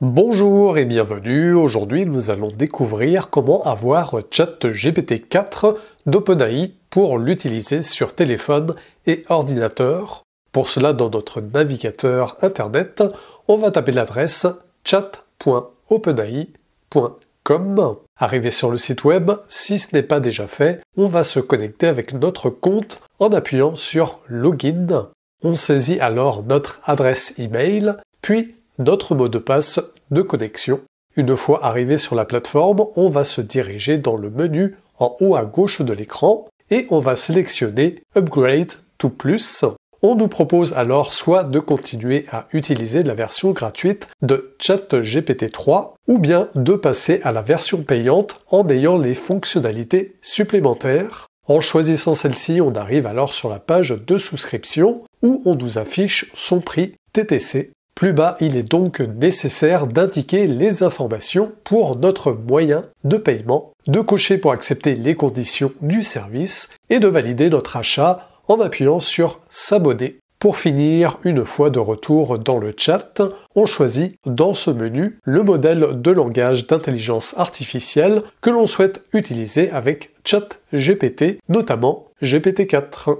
Bonjour et bienvenue. Aujourd'hui, nous allons découvrir comment avoir Chat gpt 4 d'OpenAI pour l'utiliser sur téléphone et ordinateur. Pour cela, dans notre navigateur internet, on va taper l'adresse chat.openai.com. Arrivé sur le site web, si ce n'est pas déjà fait, on va se connecter avec notre compte en appuyant sur Login. On saisit alors notre adresse email, puis notre mot de passe de connexion. Une fois arrivé sur la plateforme, on va se diriger dans le menu en haut à gauche de l'écran et on va sélectionner Upgrade to Plus. On nous propose alors soit de continuer à utiliser la version gratuite de ChatGPT 3 ou bien de passer à la version payante en ayant les fonctionnalités supplémentaires. En choisissant celle-ci, on arrive alors sur la page de souscription où on nous affiche son prix TTC plus bas, il est donc nécessaire d'indiquer les informations pour notre moyen de paiement, de cocher pour accepter les conditions du service et de valider notre achat en appuyant sur S'abonner. Pour finir, une fois de retour dans le chat, on choisit dans ce menu le modèle de langage d'intelligence artificielle que l'on souhaite utiliser avec ChatGPT, notamment GPT-4.